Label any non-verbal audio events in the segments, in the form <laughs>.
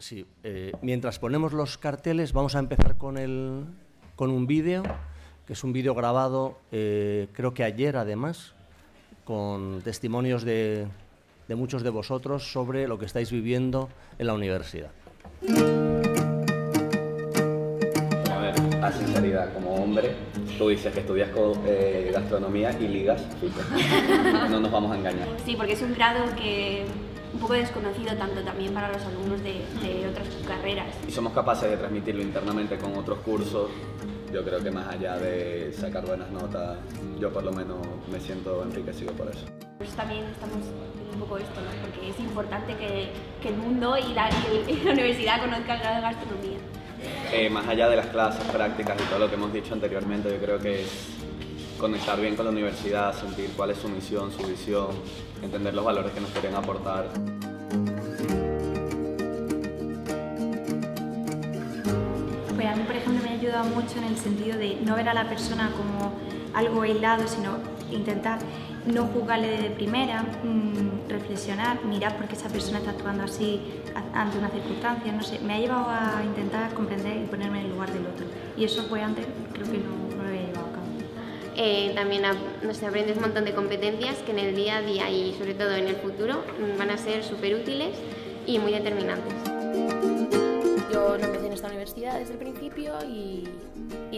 Sí, eh, mientras ponemos los carteles vamos a empezar con, el, con un vídeo, que es un vídeo grabado eh, creo que ayer además, con testimonios de, muchos de vosotros sobre lo que estáis viviendo en la universidad. A ver, a sinceridad, como hombre, tú dices que estudias eh, gastronomía y ligas, <laughs> no nos vamos a engañar. Sí, porque es un grado que un poco desconocido tanto también para los alumnos de, otras carreras. Y somos capaces de transmitirlo internamente con otros cursos. Yo creo que más allá de sacar buenas notas, yo por lo menos me siento enriquecido por eso. eso pues también estamos un poco esto, ¿no? porque es importante que, que el mundo y la, <laughs> universidad conozcan el grado de gastronomía. Eh, más allá de las clases, prácticas y todo lo que hemos dicho anteriormente, yo creo que es conectar bien con la universidad, sentir cuál es su misión, su visión, entender los valores que nos quieren aportar. Pues a mí, por ejemplo, me ha ayudado mucho en el sentido de no ver a la persona como algo aislado, sino intentar no juzgarle de primera, mm, reflexionar, mirar por qué esa persona está actuando así ante una circunstancia, no sé, me ha llevado a intentar comprender y ponerme en el lugar del otro. Y eso fue antes creo que no, eh, también aprendes un montón de competencias que en el día a día y sobre todo en el futuro van a ser súper útiles y muy determinantes. Yo no empecé en esta universidad desde el principio y,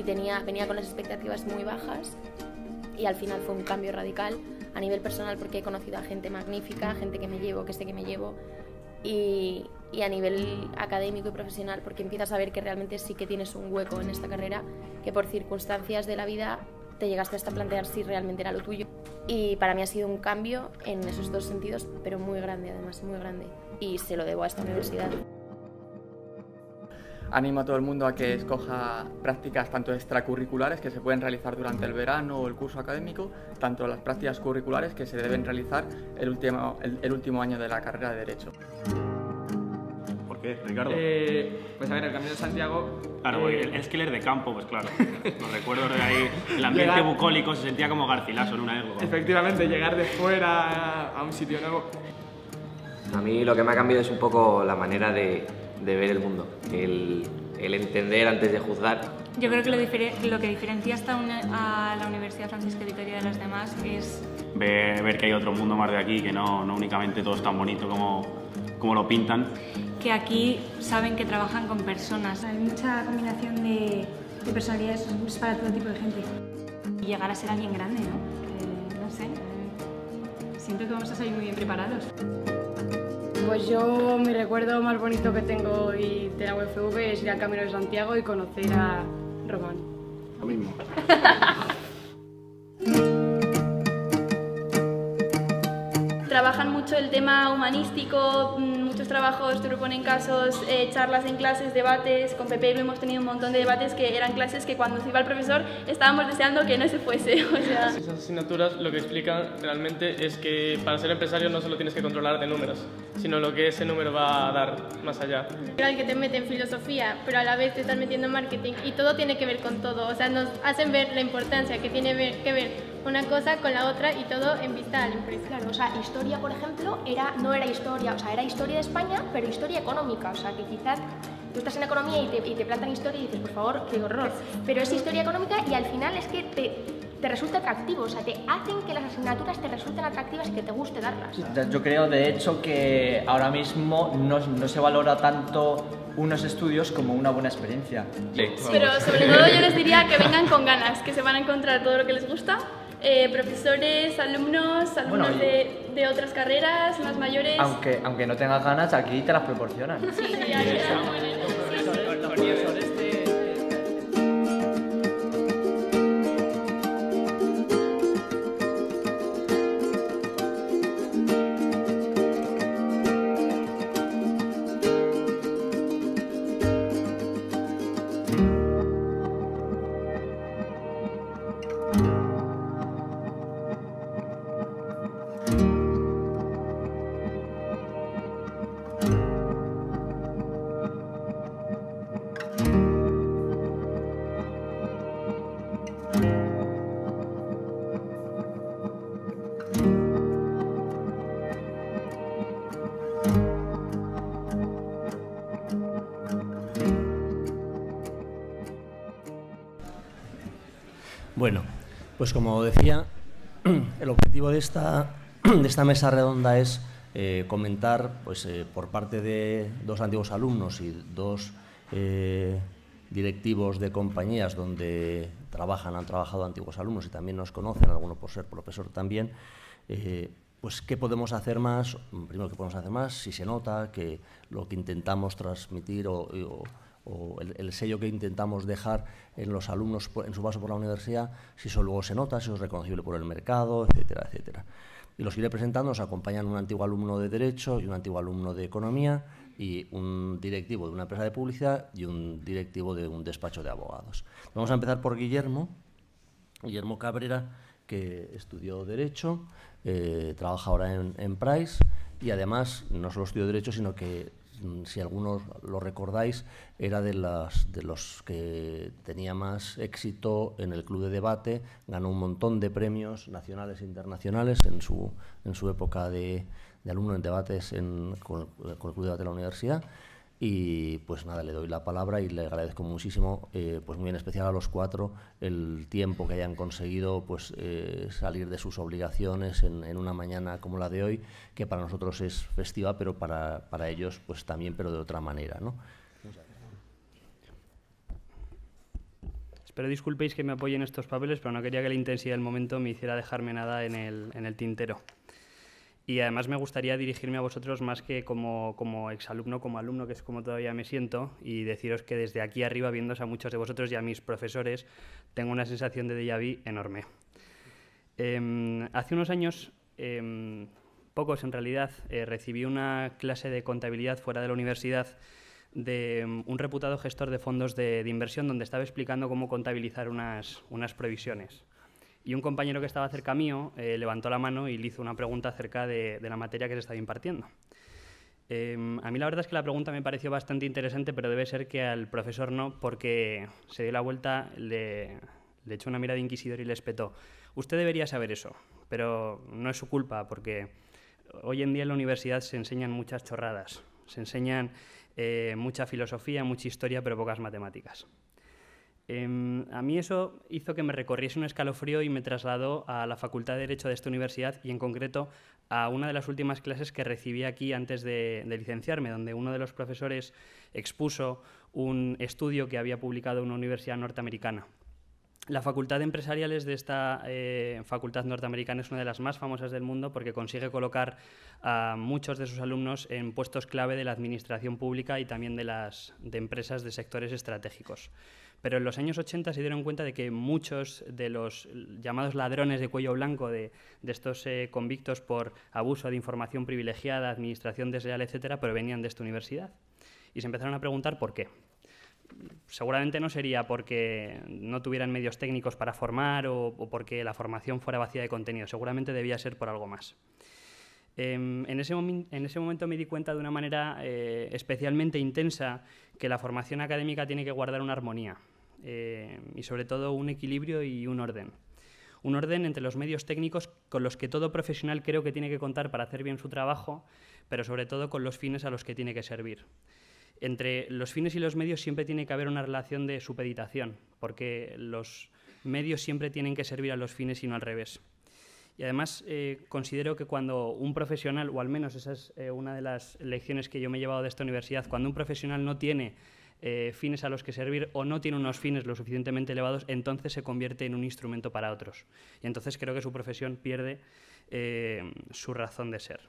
tenía, venía con las expectativas muy bajas y al final fue un cambio radical a nivel personal porque he conocido a gente magnífica, gente que me llevo, que sé que me llevo y, y, a nivel académico y profesional porque empiezas a ver que realmente sí que tienes un hueco en esta carrera que por circunstancias de la vida te llegaste hasta plantear si realmente era lo tuyo. Y para mí ha sido un cambio en esos dos sentidos, pero muy grande además, muy grande. Y se lo debo a esta universidad. Animo a todo el mundo a que escoja prácticas tanto extracurriculares que se pueden realizar durante el verano o el curso académico, tanto las prácticas curriculares que se deben realizar el último, el último año de la carrera de Derecho qué, Ricardo? Eh, pues a ver, el Camino de Santiago... Claro, eh, el, de campo, pues claro. Los recuerdos de ahí, el ambiente bucólico, se sentía como Garcilaso en una época. Efectivamente, llegar de fuera a un sitio nuevo. A mí lo que me ha cambiado es un poco la manera de, ver el mundo, el, entender antes de juzgar. Yo creo que lo, que diferencia hasta a la Universidad Francisco Vitoria de las demás es... Ver, que hay otro mundo más de aquí, que no, no únicamente todo es tan bonito como, como lo pintan que aquí saben que trabajan con personas. Hay mucha combinación de, personalidades para todo tipo de gente. Y llegar a ser alguien grande, ¿no? no sé, siento que vamos a salir muy bien preparados. Pues yo mi recuerdo más bonito que tengo y de la UFV es ir al Camino de Santiago y conocer a Román. Lo mismo. <laughs> Trabajan mucho el tema humanístico, trabajos, te proponen casos, eh, charlas en clases, debates. Con Pepe hemos tenido un montón de debates que eran clases que cuando se iba el profesor estábamos deseando que no se fuese. <laughs> O sea. Esas asignaturas lo que explican realmente es que para ser empresario no solo tienes que controlar de números, sino lo que ese número va a dar más allá. Claro que te meten filosofía, pero a la vez te están metiendo en marketing y todo tiene que ver con todo. O sea, nos hacen ver la importancia que tiene que ver una cosa con la otra y todo en vital, en la Claro, o sea, historia, por ejemplo, era, no era historia, o sea, era historia de España, pero historia económica, o sea, que quizás tú estás en economía y te, te plantan historia y dices, por favor, qué horror, pero es historia económica y al final es que te, te resulta atractivo, o sea, te hacen que las asignaturas te resulten atractivas y que te guste darlas. Yo creo, de hecho, que ahora mismo no, no se valora tanto unos estudios como una buena experiencia. Sí, Pero sobre todo yo les diría que vengan con ganas, que se van a encontrar todo lo que les gusta eh, profesores, alumnos, alumnos de, otras carreras, más mayores. Aunque, aunque no tengas ganas, aquí te las proporcionan. Pues como decía, <clears throat> el objetivo de esta, <clears throat> de esta mesa redonda es eh, comentar pues, eh, por parte de dos antiguos alumnos y dos eh, directivos de compañías donde trabajan, han trabajado antiguos alumnos y también nos conocen, alguno por ser profesor también, pues qué podemos hacer más, primero qué podemos hacer más, si se nota que lo que intentamos transmitir o o el, sello que intentamos dejar en los alumnos en su paso por la universidad, si eso luego se nota, si es reconocible por el mercado, etcétera, etcétera. Y los iré presentando, nos acompañan un antiguo alumno de Derecho y un antiguo alumno de Economía y un directivo de una empresa de publicidad y un directivo de un despacho de abogados. Vamos a empezar por Guillermo, Guillermo Cabrera, que estudió Derecho, eh, trabaja ahora en, en Price y además no solo estudió Derecho, sino que Mm, si algunos lo recordáis, era de, los que tenía más éxito en el club de debate, ganó un montón de premios nacionales e internacionales en su, época de, alumno en debates con, con el club de debate de la universidad. Y pues nada, le doy la palabra y le agradezco muchísimo, eh, pues muy en especial a los cuatro, el tiempo que hayan conseguido pues eh, salir de sus obligaciones en, una mañana como la de hoy, que para nosotros es festiva, pero para, para ellos pues también, pero de otra manera, Espero disculpéis que me apoyen estos papeles, pero no quería que la intensidad del momento me hiciera dejarme nada en el tintero. Y además me gustaría dirigirme a vosotros más que como, como exalumno, como alumno, que es como todavía me siento, y deciros que desde aquí arriba, viéndos a muchos de vosotros y a mis profesores, tengo una sensación de déjà vu enorme. Em, hace unos años, em, pocos en realidad, eh, recibí una clase de contabilidad fuera de la universidad de em, un reputado gestor de fondos de, inversión donde estaba explicando cómo contabilizar unas, unas y un compañero que estaba cerca mío eh, levantó la mano y le hizo una pregunta acerca de, la materia que se estaba impartiendo. Em, a mí la verdad es que la pregunta me pareció bastante interesante, pero debe ser que al profesor no, porque se dio la vuelta, le, echó una mirada de inquisidor y le espetó. Usted debería saber eso, pero no es su culpa, porque hoy en día en la universidad se enseñan muchas chorradas, se enseñan eh, mucha filosofía, mucha historia, pero pocas matemáticas. Em, a mí eso hizo que me recorriese un escalofrío y me trasladó a la Facultad de Derecho de esta universidad y en concreto a una de las últimas clases que recibí aquí antes de, de licenciarme, donde uno de los profesores expuso un estudio que había publicado una universidad norteamericana la Facultad de Empresariales de esta eh, facultad norteamericana es una de las más famosas del mundo porque consigue colocar a muchos de sus alumnos en puestos clave de la administración pública y también de las empresas de sectores estratégicos. Pero en los años 80 se dieron cuenta de que muchos de los llamados ladrones de cuello blanco de, estos eh, convictos por abuso de información privilegiada, administración desleal, etcétera, provenían de esta universidad. Y se empezaron a preguntar por qué seguramente no sería porque no tuvieran medios técnicos para formar o, porque la formación fuera vacía de contenido, seguramente debía ser por algo más. Em, en, ese momento me di cuenta de una manera eh, especialmente intensa que la formación académica tiene que guardar una armonía eh, y sobre todo un equilibrio y un orden. Un orden entre los medios técnicos con los que todo profesional creo que tiene que contar para hacer bien su trabajo, pero sobre todo con los fines a los que tiene que servir entre los fines y los medios siempre tiene que haber una relación de supeditación, porque los medios siempre tienen que servir a los fines y no al revés. Y además eh, considero que cuando un profesional, o al menos esa es eh, una de las lecciones que yo me he llevado de esta universidad, cuando un profesional no tiene eh, fines a los que servir o no tiene unos fines lo suficientemente elevados, entonces se convierte en un instrumento para otros. Y entonces creo que su profesión pierde su razón de ser.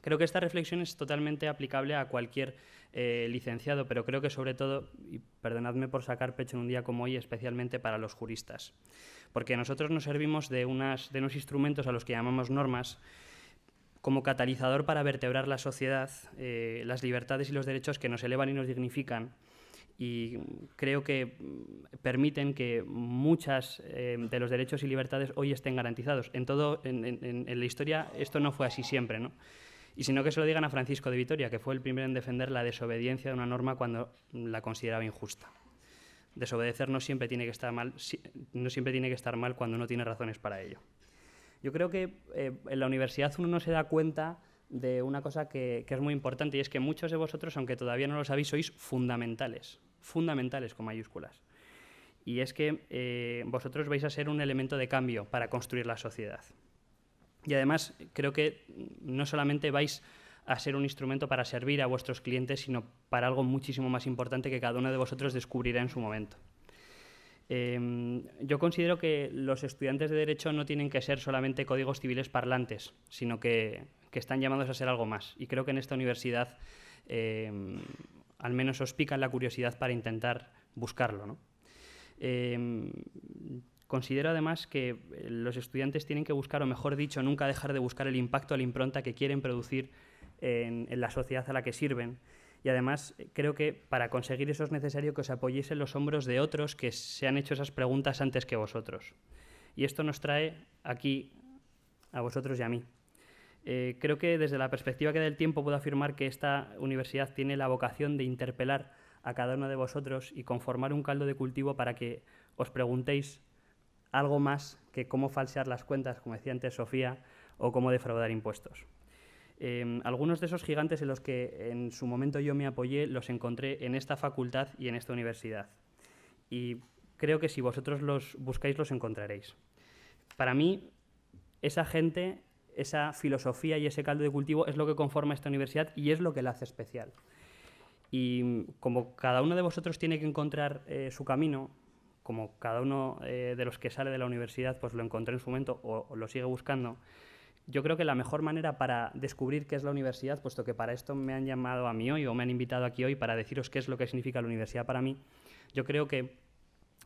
Creo que esta reflexión es totalmente aplicable a cualquier eh, licenciado, pero creo que sobre todo, y perdonadme por sacar pecho en un día como hoy, especialmente para los juristas, porque nosotros nos servimos de, unas, de unos instrumentos a los que llamamos normas como catalizador para vertebrar la sociedad, eh, las libertades y los derechos que nos elevan y nos dignifican y creo que mm, permiten que muchas eh, de los derechos y libertades hoy estén garantizados. En, todo, en la historia esto no fue así siempre. ¿no? y sino que se lo digan a Francisco de Vitoria, que fue el primero en defender la desobediencia de una norma cuando la consideraba injusta. Desobedecer no siempre tiene que estar mal, no siempre tiene que estar mal cuando uno tiene razones para ello. Yo creo que eh, en la universidad uno no se da cuenta de una cosa que, es muy importante y es que muchos de vosotros, aunque todavía no lo sabéis, sois fundamentales, fundamentales con mayúsculas y es que eh, vosotros vais a ser un elemento de cambio para construir la sociedad. Y además creo que no solamente vais a ser un instrumento para servir a vuestros clientes, sino para algo muchísimo más importante que cada uno de vosotros descubrirá en su momento. Em, yo considero que los estudiantes de Derecho no tienen que ser solamente códigos civiles parlantes, sino que, están llamados a ser algo más. Y creo que en esta universidad em, al menos os pican la curiosidad para intentar buscarlo. Em, Considero además que eh, los estudiantes tienen que buscar, o mejor dicho, nunca dejar de buscar el impacto, la impronta que quieren producir en, la sociedad a la que sirven. Y además eh, creo que para conseguir eso es necesario que os apoyéis en los hombros de otros que se han hecho esas preguntas antes que vosotros. Y esto nos trae aquí a vosotros y a mí. Eh, creo que desde la perspectiva que del tiempo puedo afirmar que esta universidad tiene la vocación de interpelar a cada uno de vosotros y conformar un caldo de cultivo para que os preguntéis algo más que cómo falsear las cuentas, como decía antes Sofía, o cómo defraudar impuestos. Em, algunos de esos gigantes en los que en su momento yo me apoyé los encontré en esta facultad y en esta universidad. Y creo que si vosotros los buscáis los encontraréis. Para mí, esa gente, esa filosofía y ese caldo de cultivo es lo que conforma esta universidad y es lo que la hace especial. Y como cada uno de vosotros tiene que encontrar eh, su camino, como cada uno eh, de los que sale de la universidad pues lo encontré en su momento o, lo sigue buscando, yo creo que la mejor manera para descubrir qué es la universidad, puesto que para esto me han llamado a mí hoy o me han invitado aquí hoy para deciros qué es lo que significa la universidad para mí, yo creo que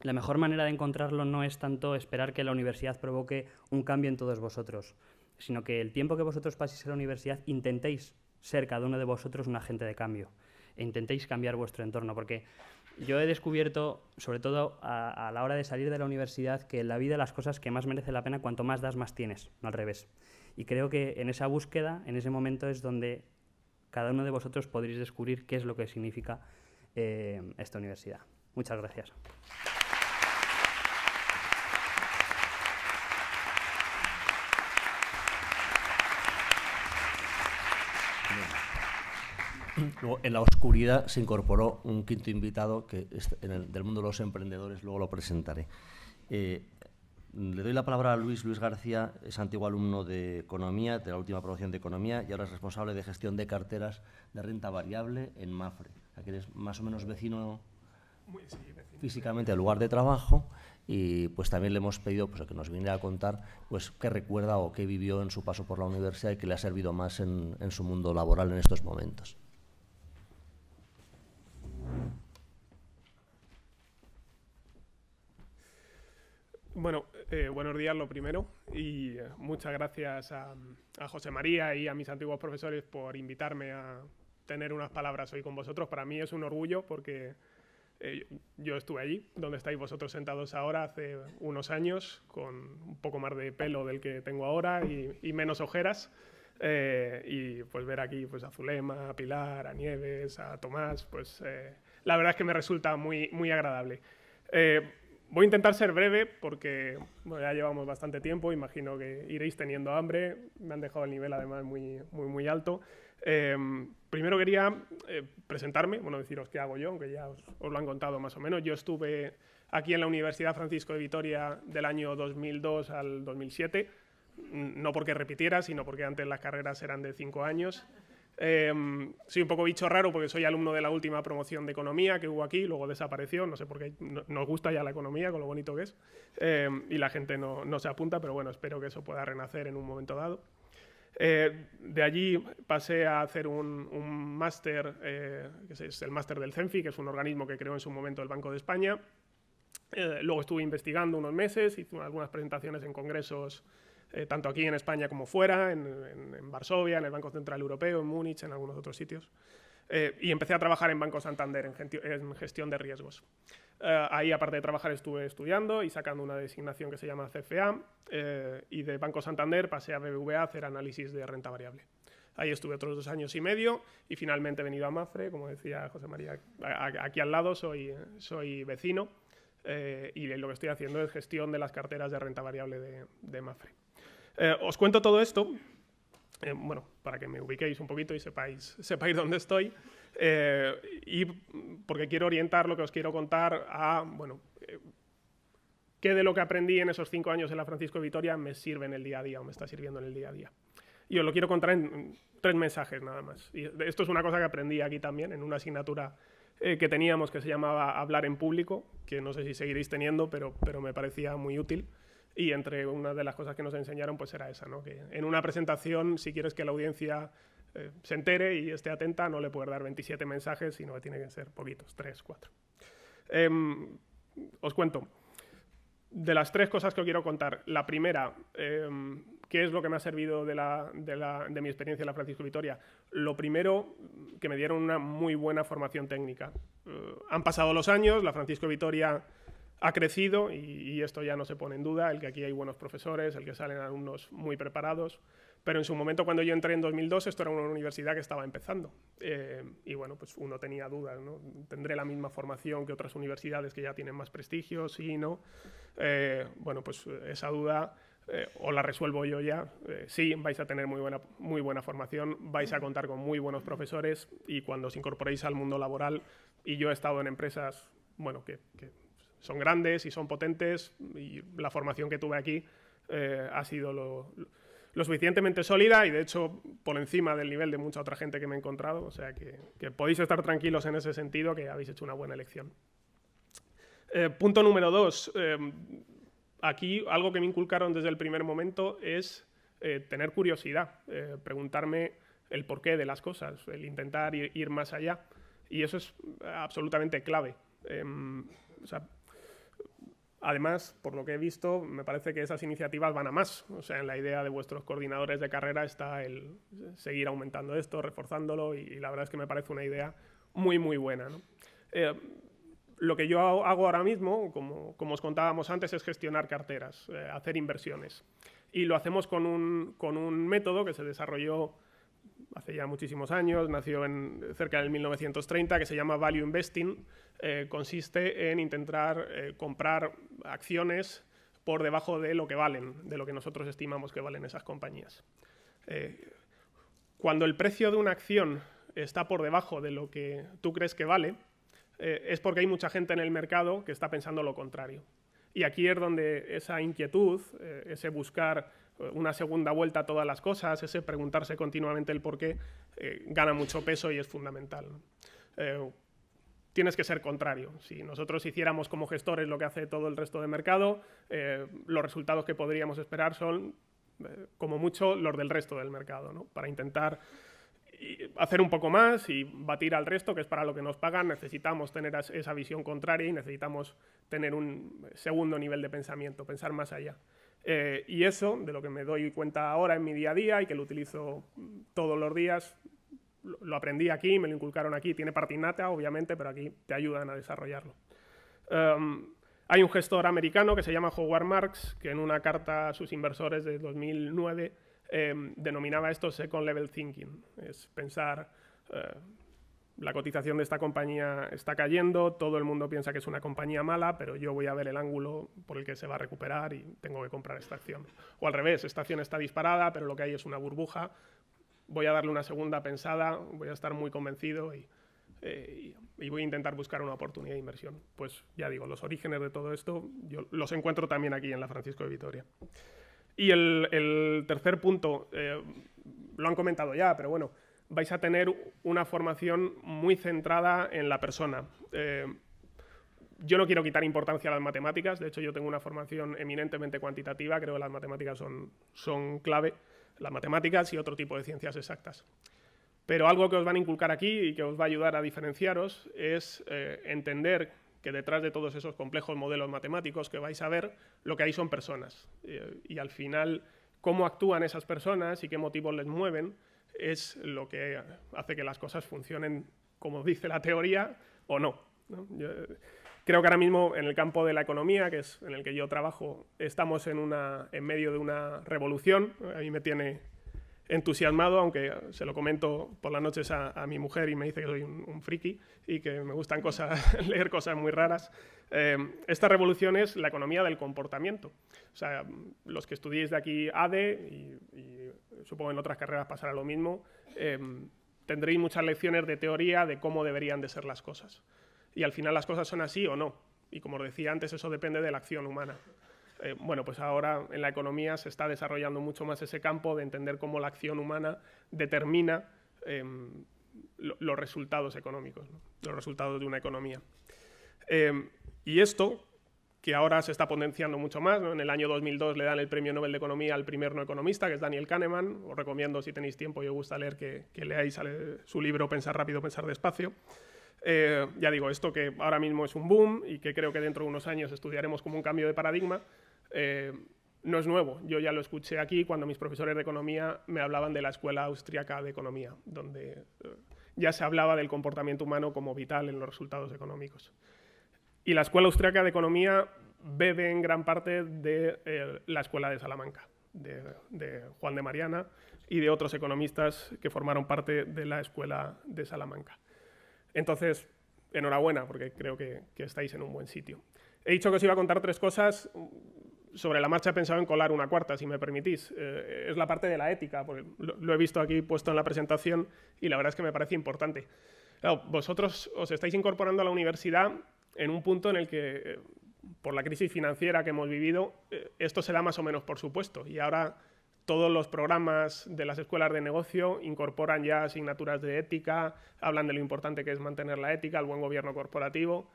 la mejor manera de encontrarlo no es tanto esperar que la universidad provoque un cambio en todos vosotros, sino que el tiempo que vosotros paséis en la universidad intentéis ser cada uno de vosotros un agente de cambio e intentéis cambiar vuestro entorno, porque yo he descubierto, sobre todo a, la hora de salir de la universidad, que en la vida las cosas que más merece la pena, cuanto más das, más tienes, no al revés. Y creo que en esa búsqueda, en ese momento, es donde cada uno de vosotros podréis descubrir qué es lo que significa eh, esta universidad. Muchas gracias. Luego, en la oscuridad se incorporó un quinto invitado que del mundo de los emprendedores, luego lo presentaré. Eh, le doy la palabra a Luis. Luis García es antiguo alumno de Economía, de la última promoción de Economía, y ahora es responsable de gestión de carteras de renta variable en MAFRE. O que eres más o menos vecino, físicamente al lugar de trabajo y pues también le hemos pedido pues, que nos viniera a contar pues qué recuerda o qué vivió en su paso por la universidad y qué le ha servido más en su mundo laboral en estos momentos. Bueno, eh, buenos días lo primero y eh, muchas gracias a, José María y a mis antiguos profesores por invitarme a tener unas palabras hoy con vosotros. Para mí es un orgullo porque eh, yo estuve allí, donde estáis vosotros sentados ahora, hace unos años, con un poco más de pelo del que tengo ahora y menos ojeras. Eh, y pues ver aquí pues, a Zulema, a Pilar, a Nieves, a Tomás, pues eh, la verdad es que me resulta muy, muy agradable. Eh, voy a intentar ser breve porque ya llevamos bastante tiempo, imagino que iréis teniendo hambre, me han dejado el nivel además muy, muy, muy alto. primero quería presentarme, bueno, deciros qué hago yo, aunque ya os lo han contado más o menos. Yo estuve aquí en la Universidad Francisco de Vitoria del año 2002 al 2007 no porque repitiera, sino porque antes las carreras eran de cinco años. Em, soy un poco bicho raro porque soy alumno de la última promoción de economía que hubo aquí, luego desapareció, no sé por qué nos gusta ya la economía con lo bonito que es, em, y la gente no, no, se apunta, pero bueno, espero que eso pueda renacer en un momento dado. Eh, de allí pasé a hacer un, un máster, eh, que es el máster del CENFI, que es un organismo que creó en su momento el Banco de España. Eh, luego estuve investigando unos meses, hice algunas presentaciones en congresos eh, tanto aquí en España como fuera, en, en, Varsovia, en el Banco Central Europeo, en Múnich, en algunos otros sitios. Eh, y empecé a trabajar en Banco Santander, en, en gestión de riesgos. Eh, ahí, aparte de trabajar, estuve estudiando y sacando una designación que se llama CFA, y de Banco Santander pasé a BBVA a hacer análisis de renta variable. Ahí estuve otros dos años y medio y finalmente he venido a Mafre, como decía José María, aquí al lado soy, soy vecino y lo que estoy haciendo es gestión de las carteras de renta variable de, de Mafre. Eh, os cuento todo esto, eh, bueno, para que me ubiquéis un poquito y sepáis, <laughs> sepáis dónde estoy, eh, y porque quiero orientar lo que os quiero contar a, bueno, qué de lo que aprendí en esos cinco años en la Francisco de Vitoria me sirve en el día a día o me está sirviendo en el día a día. Y os lo quiero contar en tres mensajes nada más. esto es una cosa que aprendí aquí también, en una asignatura que teníamos que se llamaba Hablar en Público, que no sé si seguiréis teniendo, pero, pero me parecía muy útil. Y entre una de las cosas que nos enseñaron pues era esa, ¿no? que en una presentación, si quieres que la audiencia eh, se entere y esté atenta, no le puedes dar 27 mensajes, sino que tiene que ser poquitos, 3, 4. Em, os cuento. De las tres cosas que os quiero contar, la primera, em, ¿qué es lo que me ha servido de, la, de, la, de mi experiencia en la Francisco Vitoria? Lo primero, que me dieron una muy buena formación técnica. Eh, han pasado los años, la Francisco Vitoria ha crecido y, esto ya no se pone en duda, el que aquí hay buenos profesores, el que salen alumnos muy preparados, pero en su momento cuando yo entré en 2002 esto era una universidad que estaba empezando eh, y bueno, pues uno tenía dudas, ¿no? ¿Tendré la misma formación que otras universidades que ya tienen más prestigio? Sí, no. Eh, bueno, pues eh, esa duda eh, o la resuelvo yo ya. sí, vais a tener muy buena, muy buena formación, vais a contar con muy buenos profesores y cuando os incorporéis al mundo laboral, y yo he estado en empresas, bueno, que, que son grandes y son potentes y la formación que tuve aquí eh, ha sido lo, suficientemente sólida y de hecho por encima del nivel de mucha otra gente que me he encontrado, o sea que, podéis estar tranquilos en ese sentido que habéis hecho una buena elección. Eh, punto número dos, eh, aquí algo que me inculcaron desde el primer momento es tener curiosidad, preguntarme el porqué de las cosas, el intentar ir, más allá y eso es absolutamente clave. Em, o sea, Además, por lo que he visto, me parece que esas iniciativas van a más. O sea, en la idea de vuestros coordinadores de carrera está el seguir aumentando esto, reforzándolo, y, la verdad es que me parece una idea muy, muy buena. Eh, lo que yo hago ahora mismo, como, os contábamos antes, es gestionar carteras, eh, hacer inversiones. Y lo hacemos con un, método que se desarrolló hace ya muchísimos años, nació en, cerca del 1930, que se llama Value Investing, eh, consiste en intentar eh, comprar acciones por debajo de lo que valen, de lo que nosotros estimamos que valen esas compañías. Eh, cuando el precio de una acción está por debajo de lo que tú crees que vale, es porque hay mucha gente en el mercado que está pensando lo contrario. Y aquí es donde esa inquietud, ese buscar una segunda vuelta a todas las cosas, ese preguntarse continuamente el por qué, gana mucho peso y es fundamental tienes que ser contrario. Si nosotros hiciéramos como gestores lo que hace todo el resto del mercado, eh, los resultados que podríamos esperar son, eh, como mucho, los del resto del mercado, ¿no? Para intentar eh, hacer un poco más y batir al resto, que es para lo que nos pagan, necesitamos tener esa visión contraria y necesitamos tener un segundo nivel de pensamiento, pensar más allá. y eso, de lo que me doy cuenta ahora en mi día a día y que lo utilizo mm, todos los días, lo aprendí aquí, me lo inculcaron aquí. Tiene parte innata, obviamente, pero aquí te ayudan a desarrollarlo. Um, hay un gestor americano que se llama Howard Marks, que en una carta a sus inversores de 2009 em, denominaba esto Second Level Thinking. Es pensar, eh, la cotización de esta compañía está cayendo, todo el mundo piensa que es una compañía mala, pero yo voy a ver el ángulo por el que se va a recuperar y tengo que comprar esta acción. O al revés, esta acción está disparada, pero lo que hay es una burbuja, voy a darle una segunda pensada, voy a estar muy convencido eh, y, voy a intentar buscar una oportunidad de inversión. Pues ya digo, los orígenes de todo esto yo los encuentro también aquí en la Francisco de Vitoria. Y el, tercer punto, eh, lo han comentado ya, pero bueno, vais a tener una formación muy centrada en la persona. Eh, yo no quiero quitar importancia a las matemáticas, de hecho yo tengo una formación eminentemente cuantitativa, creo que las matemáticas son, son clave, las matemáticas y otro tipo de ciencias exactas. Pero algo que os van a inculcar aquí y que os va a ayudar a diferenciaros es eh, entender que detrás de todos esos complejos modelos matemáticos que vais a ver, lo que hay son personas. Eh, y al final, cómo actúan esas personas y qué motivos les mueven es lo que hace que las cosas funcionen como dice la teoría o no. Creo que ahora mismo en el campo de la economía, que es en el que yo trabajo, estamos en, medio de una revolución. A mí me tiene entusiasmado, aunque se lo comento por las noches a, mi mujer y me dice que soy un, friki y que me gustan cosas, <laughs> leer cosas muy raras. Eh, esta revolución es la economía del comportamiento. O sea, los que estudiéis de aquí ADE, y, y supongo en otras carreras pasará lo mismo, eh, tendréis muchas lecciones de teoría de cómo deberían de ser las cosas y al final las cosas son así o no. Y como decía antes, eso depende de la acción humana. Eh, bueno, pues ahora en la economía se está desarrollando mucho más ese campo de entender cómo la acción humana determina em, los resultados económicos, los resultados de una economía. Em, y esto, que ahora se está potenciando mucho más, en el año 2002 le dan el premio Nobel de Economía al primer no economista, que es Daniel Kahneman, os recomiendo si tenéis tiempo y os gusta leer que, que leáis su libro Pensar rápido, pensar despacio. Eh, ya digo, esto que ahora mismo es un boom y que creo que dentro de unos años estudiaremos como un cambio de paradigma, eh, no es nuevo. Yo ya lo escuché aquí cuando mis profesores de economía me hablaban de la Escuela Austriaca de Economía, donde eh, ya se hablaba del comportamiento humano como vital en los resultados económicos. Y la Escuela Austriaca de Economía bebe en gran parte de la Escuela de Salamanca, de Juan de Mariana y de otros economistas que formaron parte de la Escuela de Salamanca. Entonces, enhorabuena, porque creo que, estáis en un buen sitio. He dicho que os iba a contar tres cosas. Mm, sobre la marcha he pensado en colar una cuarta, si me permitís. Eh, es la parte de la ética, porque lo, he visto aquí puesto en la presentación y la verdad es que me parece importante. vosotros os estáis incorporando a la universidad en un punto en el que, eh, por la crisis financiera que hemos vivido, eh, esto se da más o menos por supuesto. Y ahora todos los programas de las escuelas de negocio incorporan ya asignaturas de ética, hablan de lo importante que es mantener la ética, el buen gobierno corporativo.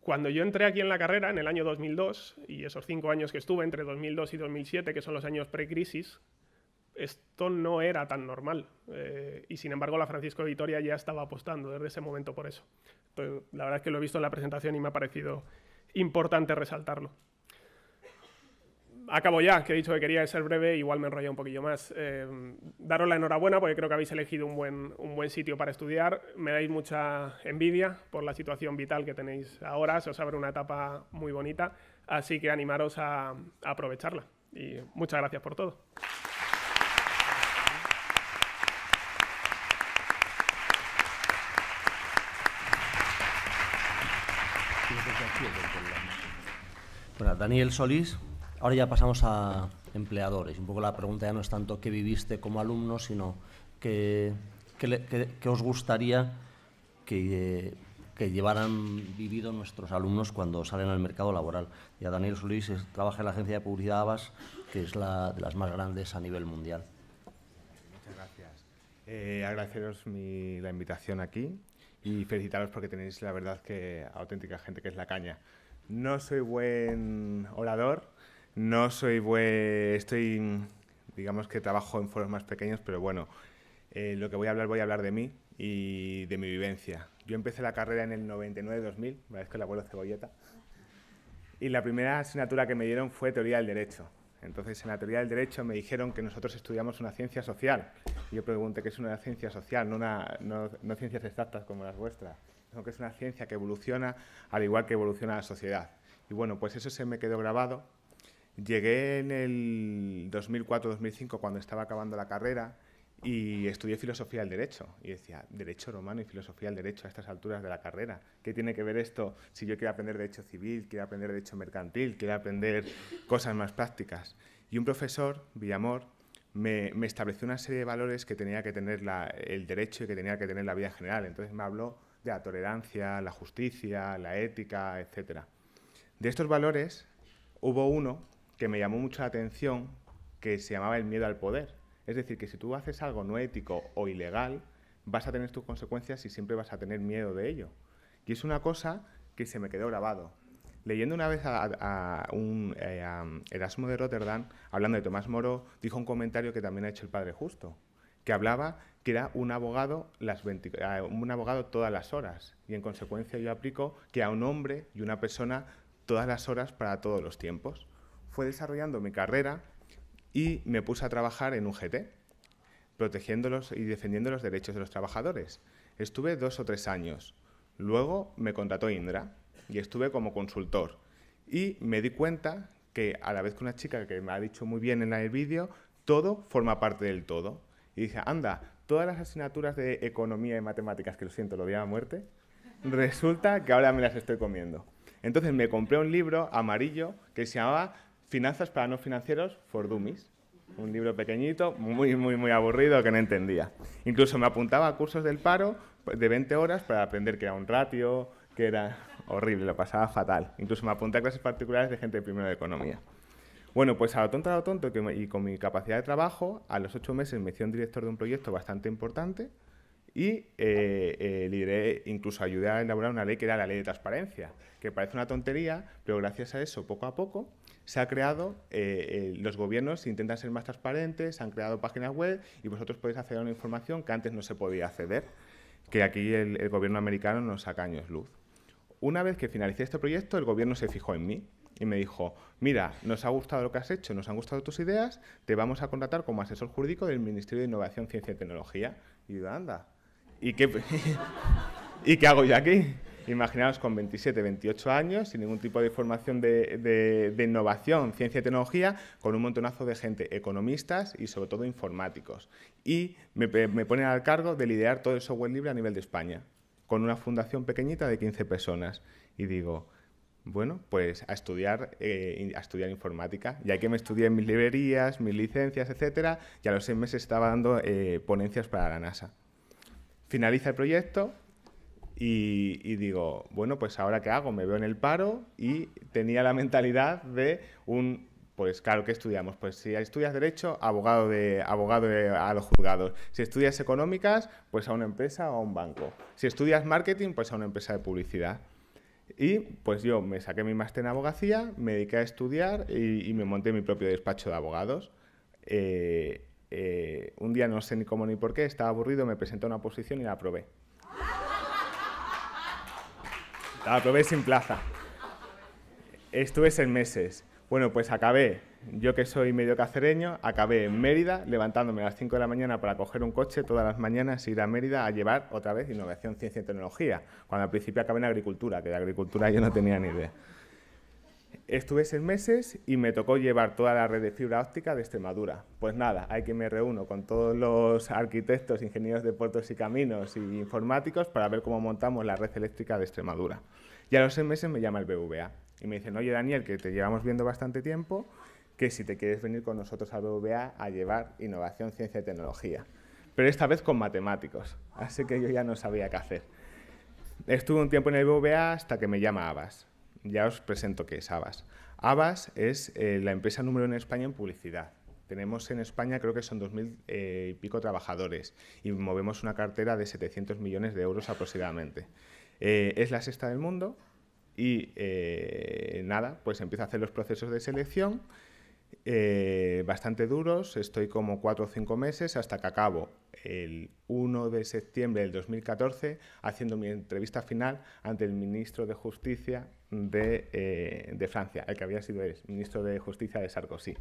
Cuando yo entré aquí en la carrera, en el año 2002, y esos cinco años que estuve entre 2002 y 2007, que son los años precrisis, esto no era tan normal. Eh, y sin embargo, la Francisco Vitoria ya estaba apostando desde ese momento por eso. la verdad es que lo he visto en la presentación y me ha parecido importante resaltarlo acabo ya, que he dicho que quería ser breve, igual me enrollé un poquillo más. Eh, daros la enhorabuena porque creo que habéis elegido un buen, un buen sitio para estudiar. Me dais mucha envidia por la situación vital que tenéis ahora, se os abre una etapa muy bonita, así que animaros a, a aprovecharla. Y muchas gracias por todo. Daniel Solís, Ahora ya pasamos a empleadores. Un poco la pregunta ya no es tanto qué viviste como alumno, sino qué, os gustaría que, llevaran vivido nuestros alumnos cuando salen al mercado laboral. Y a Daniel Solís trabaja en la agencia de publicidad Abas, que es la de las más grandes a nivel mundial. Muchas gracias. Eh, agradeceros la invitación aquí y felicitaros porque tenéis la verdad que auténtica gente que es la caña. No soy buen orador, no soy buen. Estoy. Digamos que trabajo en foros más pequeños, pero bueno. Eh, lo que voy a hablar, voy a hablar de mí y de mi vivencia. Yo empecé la carrera en el 99-2000, vez que el abuelo cebolleta. Y la primera asignatura que me dieron fue teoría del derecho. Entonces, en la teoría del derecho me dijeron que nosotros estudiamos una ciencia social. yo pregunté qué es una ciencia social, no, una, no, no ciencias exactas como las vuestras, sino que es una ciencia que evoluciona al igual que evoluciona la sociedad. Y bueno, pues eso se me quedó grabado Llegué en el 2004-2005 cuando estaba acabando la carrera y estudié filosofía del derecho. Y decía, derecho romano y filosofía del derecho a estas alturas de la carrera. ¿Qué tiene que ver esto si yo quiero aprender derecho civil, quiero aprender derecho mercantil, quiero aprender cosas más prácticas? Y un profesor, Villamor, me, estableció una serie de valores que tenía que tener el derecho y que tenía que tener la vida general. Entonces me habló de la tolerancia, la justicia, la ética, etc. De estos valores hubo uno que me llamó mucha la atención, que se llamaba el miedo al poder. Es decir, que si tú haces algo no ético o ilegal, vas a tener tus consecuencias y siempre vas a tener miedo de ello. Y es una cosa que se me quedó grabado. Leyendo una vez a, un eh, Erasmo de Rotterdam, hablando de Tomás Moro, dijo un comentario que también ha hecho el Padre Justo, que hablaba que era un abogado, las eh, un abogado todas las horas. Y en consecuencia yo aplico que a un hombre y una persona todas las horas para todos los tiempos fue desarrollando mi carrera y me puse a trabajar en un GT, protegiéndolos y defendiendo los derechos de los trabajadores. Estuve dos o tres años. Luego me contrató Indra y estuve como consultor. Y me di cuenta que a la vez que una chica que me ha dicho muy bien en el vídeo, todo forma parte del todo. Y dije, anda, todas las asignaturas de economía y matemáticas, que lo siento, lo odiaba a muerte, resulta que ahora me las estoy comiendo. Entonces me compré un libro amarillo que se llamaba Finanzas para no financieros for Dummies. Un libro pequeñito, muy, muy, muy aburrido que no entendía. Incluso me apuntaba a cursos del paro de 20 horas para aprender que era un ratio, que era horrible, lo pasaba fatal. Incluso me apunté a clases particulares de gente de primero de economía. Bueno, pues a lo tonto, a lo tonto, y con mi capacidad de trabajo, a los ocho meses me hicieron director de un proyecto bastante importante, y eh, eh, lideré, incluso ayudé a elaborar una ley que era la ley de transparencia, que parece una tontería, pero gracias a eso, poco a poco, se ha creado, eh, los gobiernos intentan ser más transparentes, han creado páginas web y vosotros podéis acceder a una información que antes no se podía acceder, que aquí el, el, gobierno americano nos saca años luz. Una vez que finalicé este proyecto, el gobierno se fijó en mí y me dijo, mira, nos ha gustado lo que has hecho, nos han gustado tus ideas, te vamos a contratar como asesor jurídico del Ministerio de Innovación, Ciencia y Tecnología. Y yo, anda, ¿Y qué, <laughs> ¿Y qué hago yo aquí? Imaginaos con 27, 28 años, sin ningún tipo de formación de, innovación, ciencia y tecnología, con un montonazo de gente, economistas y sobre todo informáticos. Y me, ponen al cargo de liderar todo el software libre a nivel de España, con una fundación pequeñita de 15 personas. Y digo, bueno, pues a estudiar, eh, a estudiar informática, ya que me estudié en mis librerías, mis licencias, etcétera, y a los seis meses estaba dando eh, ponencias para la NASA finaliza el proyecto y, digo, bueno, pues ahora qué hago, me veo en el paro y tenía la mentalidad de un, pues claro, ¿qué estudiamos? Pues si estudias derecho, abogado, de, abogado a los juzgados. Si estudias económicas, pues a una empresa o a un banco. Si estudias marketing, pues a una empresa de publicidad. Y pues yo me saqué mi máster en abogacía, me dediqué a estudiar y, me monté mi propio despacho de abogados. Eh, eh, un día no sé ni cómo ni por qué, estaba aburrido, me presentó una posición y la aprobé. La aprobé sin plaza. Estuve seis meses. Bueno, pues acabé, yo que soy medio cacereño, acabé en Mérida levantándome a las 5 de la mañana para coger un coche todas las mañanas, ir a Mérida a llevar otra vez innovación, ciencia y tecnología, cuando al principio acabé en agricultura, que de agricultura yo no tenía ni idea. Estuve seis meses y me tocó llevar toda la red de fibra óptica de Extremadura. Pues nada, hay que me reúno con todos los arquitectos, ingenieros de puertos y caminos y informáticos para ver cómo montamos la red eléctrica de Extremadura. Y a los seis meses me llama el BVA y me dicen, oye Daniel, que te llevamos viendo bastante tiempo, que si te quieres venir con nosotros al BVA a llevar innovación, ciencia y tecnología. Pero esta vez con matemáticos, así que yo ya no sabía qué hacer. Estuve un tiempo en el BVA hasta que me llama Abas ya os presento qué es Abas. Abas es eh, la empresa número uno en España en publicidad. Tenemos en España, creo que son dos mil eh, y pico trabajadores y movemos una cartera de 700 millones de euros aproximadamente. Eh, es la sexta del mundo y nada, pues empieza a hacer los procesos de selección bastante duros. Estoy como cuatro o cinco meses hasta que acabo el 1 de septiembre del 2014 haciendo mi entrevista final ante el ministro de Justicia eh, de, Francia, el que había sido el ministro de Justicia de Sarkozy.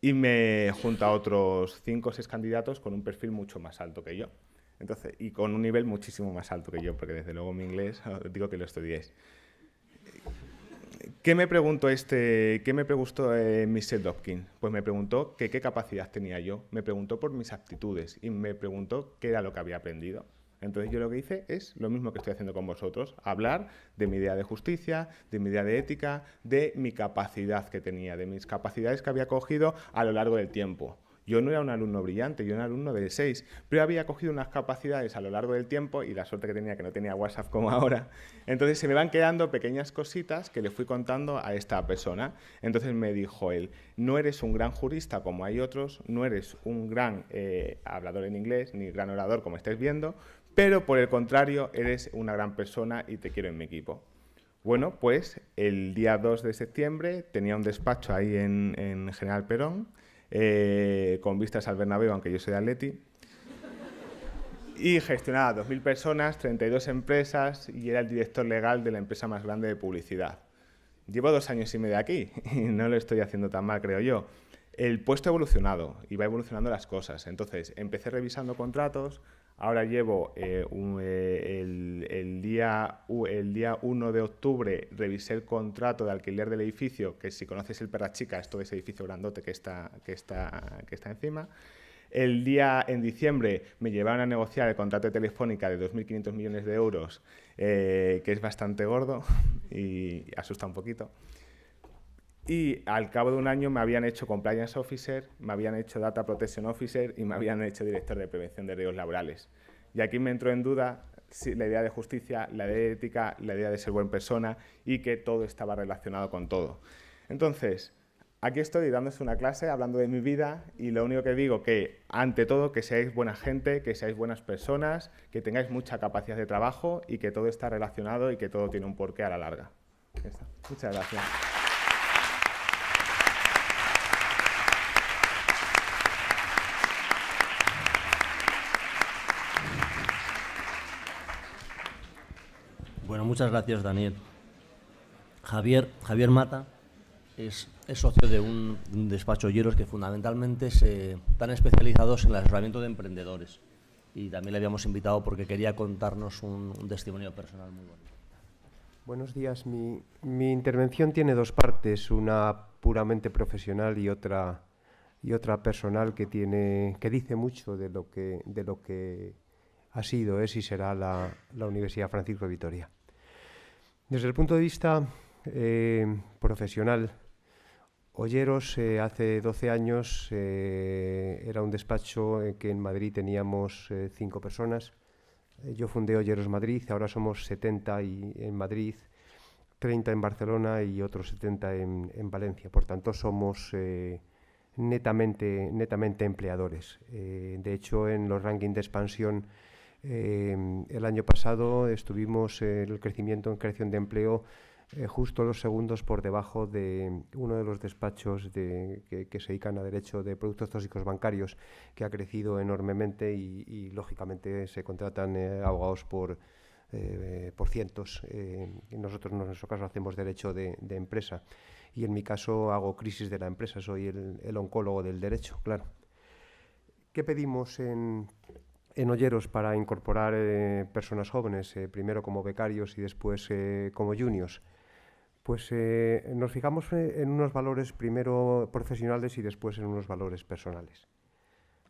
Y me junta a otros cinco o seis candidatos con un perfil mucho más alto que yo. Entonces, y con un nivel muchísimo más alto que yo, porque desde luego mi inglés, <laughs> digo que lo estudiéis. ¿Qué me preguntó este, qué me preguntó eh, Mr. Pues me preguntó qué capacidad tenía yo, me preguntó por mis aptitudes y me preguntó qué era lo que había aprendido. Entonces yo lo que hice es lo mismo que estoy haciendo con vosotros, hablar de mi idea de justicia, de mi idea de ética, de mi capacidad que tenía, de mis capacidades que había cogido a lo largo del tiempo. Yo no era un alumno brillante, yo era un alumno de seis, pero había cogido unas capacidades a lo largo del tiempo y la suerte que tenía que no tenía WhatsApp como ahora. Entonces se me van quedando pequeñas cositas que le fui contando a esta persona. Entonces me dijo él, no eres un gran jurista como hay otros, no eres un gran eh, hablador en inglés ni gran orador como estáis viendo, pero por el contrario, eres una gran persona y te quiero en mi equipo. Bueno, pues el día 2 de septiembre tenía un despacho ahí en, General Perón, eh, con vistas al Bernabéu, aunque yo soy de Atleti, y gestionaba 2.000 personas, 32 empresas, y era el director legal de la empresa más grande de publicidad. Llevo dos años y medio aquí, <laughs> y no lo estoy haciendo tan mal, creo yo. El puesto ha evolucionado, y va evolucionando las cosas. Entonces, empecé revisando contratos, Ahora llevo eh, eh, el, día, el día 1 de octubre, revisé el contrato de alquiler del edificio, que si conoces el Chica es todo ese edificio grandote que está, que está, que está encima. El día en diciembre me llevaron a negociar el contrato de Telefónica de 2.500 millones de euros, eh, que es bastante gordo <laughs> y asusta un poquito. Y al cabo de un año me habían hecho compliance officer, me habían hecho data protection officer y me habían hecho director de prevención de riesgos laborales. Y aquí me entró en duda la idea de justicia, la idea de ética, la idea de ser buena persona y que todo estaba relacionado con todo. Entonces, aquí estoy dándose una clase hablando de mi vida y lo único que digo que ante todo que seáis buena gente, que seáis buenas personas, que tengáis mucha capacidad de trabajo y que todo está relacionado y que todo tiene un porqué a la larga. Muchas gracias. Muchas gracias, Daniel. Javier, Javier Mata es, socio de un, despacho Hieros que fundamentalmente se están especializados en el asesoramiento de emprendedores. Y también le habíamos invitado porque quería contarnos un, testimonio personal muy bonito. Buenos días. Mi, intervención tiene dos partes, una puramente profesional y otra y otra personal que tiene que dice mucho de lo que de lo que ha sido, es y será la, la Universidad Francisco de Vitoria. Desde el punto de vista eh, profesional, Olleros eh, hace 12 años eh, era un despacho que en Madrid teníamos cinco personas. Yo fundé Olleros Madrid, ahora somos 70 y, en Madrid, 30 en Barcelona y otros 70 en, Valencia. Por tanto, somos netamente, netamente empleadores. de hecho, en los rankings de expansión Em, el año pasado estuvimos en eh, el crecimiento en creación de empleo eh, justo los segundos por debajo de uno de los despachos de, que, se dedican a derecho de productos tóxicos bancarios, que ha crecido enormemente y, lógicamente se contratan eh, abogados por, por cientos. nosotros en nuestro caso hacemos derecho de, empresa y en mi caso hago crisis de la empresa, soy el oncólogo del derecho, claro. ¿Qué pedimos en, en Olleros para incorporar eh, personas jóvenes, eh, primero como becarios y después eh, como juniors? Pues nos fijamos en unos valores primero profesionales y después en unos valores personales.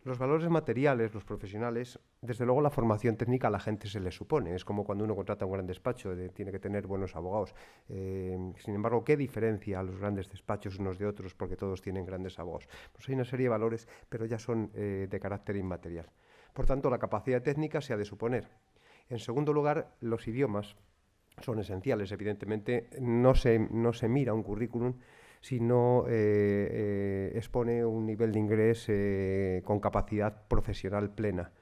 Los valores materiales, los profesionales, desde luego la formación técnica a la gente se le supone. Es como cuando uno contrata un gran despacho, tiene que tener buenos abogados. sin embargo, ¿qué diferencia a los grandes despachos unos de otros? Porque todos tienen grandes abogados. Pues hay una serie de valores, pero ya son de carácter inmaterial. Por tanto, la capacidad técnica se ha de suponer. En segundo lugar, los idiomas son esenciales, evidentemente. No se, mira un currículum si no eh, eh, expone un nivel de inglés eh, con capacidad profesional plena.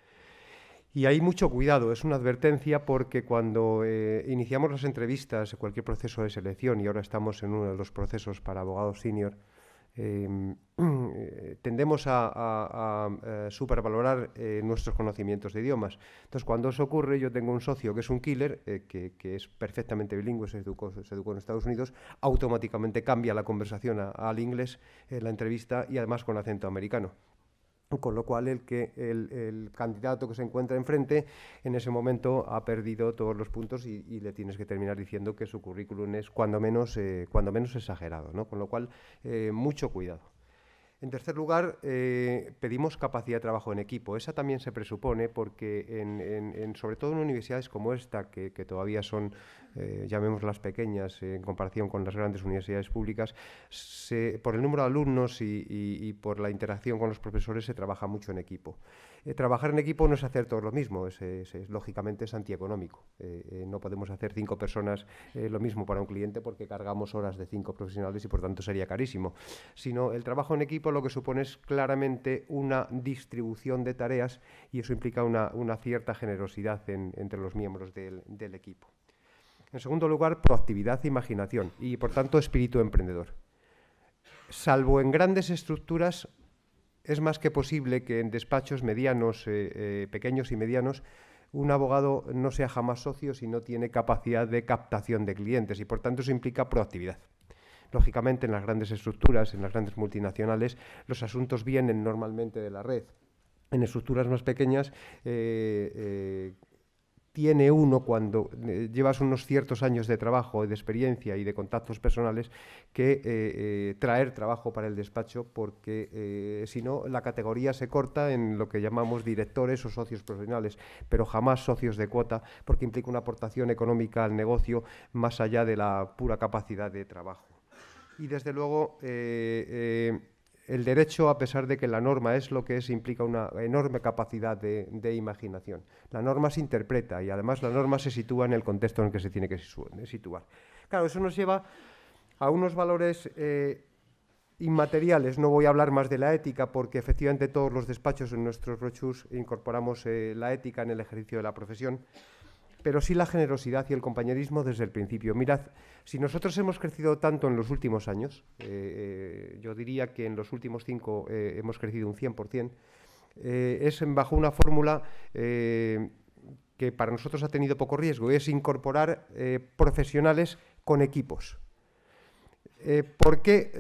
Y hay mucho cuidado, es una advertencia porque cuando iniciamos las entrevistas, cualquier proceso de selección, y ahora estamos en uno de los procesos para abogados senior, Em, <clears throat> eh, tendemos a, eh, supervalorar eh, nuestros conocimientos de idiomas. Entonces, cuando eso ocurre, yo tengo un socio que es un killer, que, es perfectamente bilingüe, se educó, se educó, en Estados Unidos, automáticamente cambia la conversación al inglés, en la entrevista y además con acento americano con lo cual el, que, el, candidato que se encuentra enfrente en ese momento ha perdido todos los puntos y, le tienes que terminar diciendo que su currículum es cuando menos, eh, cuando menos exagerado, ¿no? con lo cual eh, mucho cuidado. En tercer lugar, eh, pedimos capacidad de trabajo en equipo. Esa también se presupone porque, en, sobre todo en universidades como esta, que, todavía son, eh, pequeñas, en comparación con las grandes universidades públicas, por el número de alumnos y por la interacción con los profesores se trabaja mucho en equipo. Eh, trabajar en equipo no es hacer todo lo mismo, es, lógicamente es antieconómico. Eh, eh, no podemos hacer cinco personas lo mismo para un cliente porque cargamos horas de cinco profesionales y por tanto sería carísimo. Sino el trabajo en equipo lo que supone es claramente una distribución de tareas y eso implica una, cierta generosidad entre los miembros del, del equipo. En segundo lugar, proactividad e imaginación y, por tanto, espíritu emprendedor. Salvo en grandes estructuras, es más que posible que en despachos medianos, eh, eh, pequeños y medianos, un abogado no sea jamás socio si no tiene capacidad de captación de clientes y por tanto eso implica proactividad. Lógicamente en las grandes estructuras, en las grandes multinacionales, los asuntos vienen normalmente de la red. En estructuras más pequeñas, eh, tiene uno cuando eh, llevas unos ciertos años de trabajo, de experiencia y de contactos personales que eh, eh, traer trabajo para el despacho porque si no la categoría se corta en lo que llamamos directores o socios profesionales, pero jamás socios de cuota porque implica una aportación económica al negocio más allá de la pura capacidad de trabajo. Y desde luego el derecho, a pesar de que la norma es lo que es, implica una enorme capacidad de, imaginación. La norma se interpreta y además la norma se sitúa en el contexto en el que se tiene que situar. Claro, eso nos lleva a unos valores eh, inmateriales. No voy a hablar más de la ética porque efectivamente todos los despachos en nuestros rochus incorporamos eh, la ética en el ejercicio de la profesión pero sí la generosidad y el compañerismo desde el principio. Mirad, si nosotros hemos crecido tanto en los últimos años, eh, eh, yo diría que en los últimos cinco eh, hemos crecido un 100%, es bajo una fórmula que para nosotros ha tenido poco riesgo, es incorporar profesionales con equipos. ¿Por qué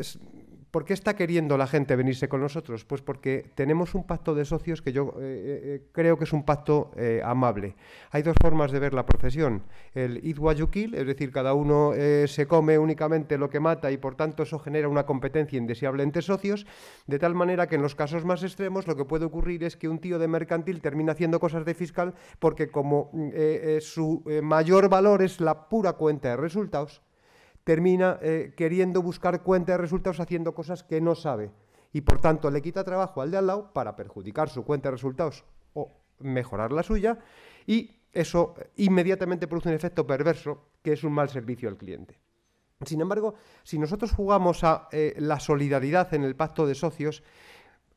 ¿Por qué está queriendo la gente venirse con nosotros? Pues porque tenemos un pacto de socios que yo eh, eh, eh, creo que es un pacto amable. Hay dos formas de ver la profesión. El idwayukil, es decir, cada uno se come únicamente lo que mata y por tanto eso genera una competencia indeseable entre socios, de tal manera que en los casos más extremos lo que puede ocurrir es que un tío de mercantil termina haciendo cosas de fiscal porque como mm, su mayor valor es la pura cuenta de resultados, termina eh, queriendo buscar cuenta de resultados haciendo cosas que no sabe y por tanto le quita trabajo al de al lado para perjudicar su cuenta de resultados o mejorar la suya y eso inmediatamente produce un efecto perverso que es un mal servicio al cliente. Sin embargo, si nosotros jugamos a eh, la solidaridad en el pacto de socios,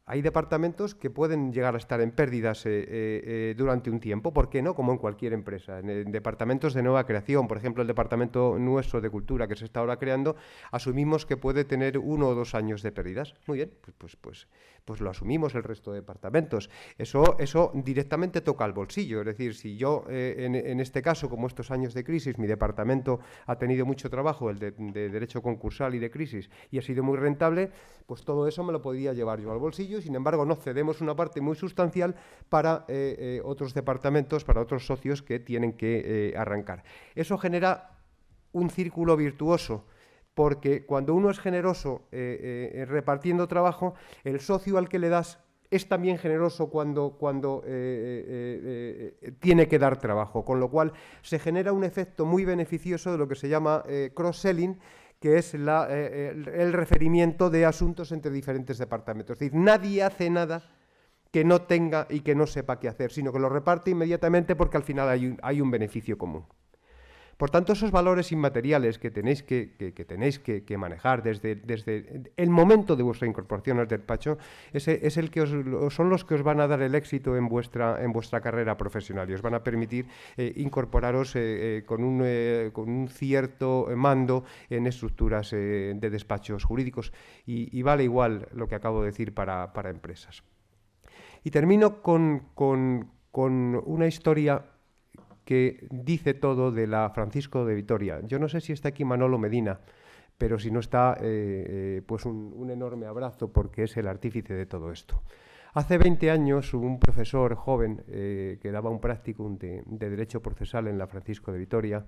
hay departamentos que pueden llegar a estar en pérdidas eh, eh, eh, durante un tiempo, ¿por qué no? Como en cualquier empresa. En, departamentos de nueva creación, por ejemplo, el departamento nuestro de cultura que se está ahora creando, asumimos que puede tener uno o dos años de pérdidas. Muy bien, pues, pues, pues, pues lo asumimos el resto de departamentos. Eso, eso directamente toca al bolsillo. Es decir, si yo, en, este caso, como estos años de crisis, mi departamento ha tenido mucho trabajo, el de derecho concursal y de crisis, y ha sido muy rentable, pues todo eso me lo podría llevar yo al bolsillo sin embargo no cedemos una parte muy sustancial para eh, eh, otros departamentos, para otros socios que tienen que eh, arrancar. Eso genera un círculo virtuoso porque cuando uno es generoso repartiendo trabajo, el socio al que le das es también generoso cuando, cuando tiene que dar trabajo, con lo cual se genera un efecto muy beneficioso de lo que se llama cross-selling que es eh, eh, el, referimiento de asuntos entre diferentes departamentos. Es decir, nadie hace nada que no tenga y que no sepa qué hacer, sino que lo reparte inmediatamente porque al final hay un, hay un beneficio común. Por tanto, esos valores inmateriales que tenéis que, manejar desde, el momento de vuestra incorporación al despacho es el que son los que os van a dar el éxito en vuestra, carrera profesional y os van a permitir eh, incorporaros eh, eh, con, un, cierto mando en estructuras de despachos jurídicos. Y, vale igual lo que acabo de decir para, empresas. Y termino con, con una historia que dice todo de la Francisco de Vitoria. Yo no sé si está aquí Manolo Medina, pero si no está, eh, eh, pues un, enorme abrazo porque es el artífice de todo esto. Hace 20 años un profesor joven eh, que daba un práctico de, Derecho Procesal en la Francisco de Vitoria,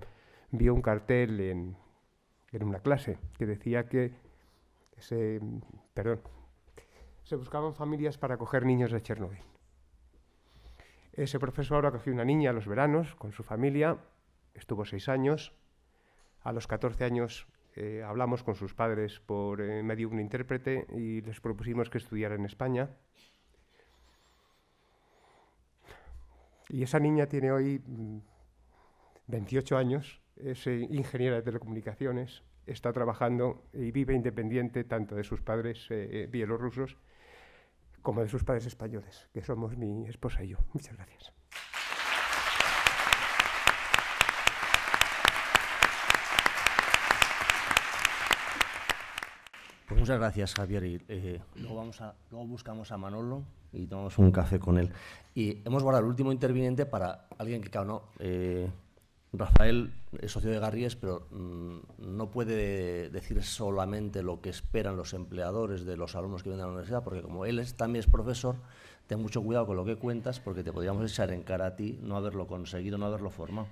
vio un cartel en, una clase que decía que se, se buscaban familias para acoger niños de Chernobyl. Ese profesor ahora acogió una niña a los veranos con su familia, estuvo seis años. A los 14 años eh, hablamos con sus padres por eh, medio de un intérprete y les propusimos que estudiara en España. Y esa niña tiene hoy 28 mm, años, es eh, ingeniera de telecomunicaciones, está trabajando y vive independiente tanto de sus padres bielorrusos como de sus padres españoles, que somos mi esposa y yo. Muchas gracias. Pues muchas gracias, Javier. Eh, luego, buscamos a Manolo y tomamos un café con él. Y hemos guardado el último interviniente para alguien que, claro, no, eh, Rafael es socio de Garries, pero mm, no puede decir solamente lo que esperan los empleadores de los alumnos que vienen a la universidad, porque como él es, también es profesor, ten mucho cuidado con lo que cuentas, porque te podríamos echar en cara a ti no haberlo conseguido, no haberlo formado.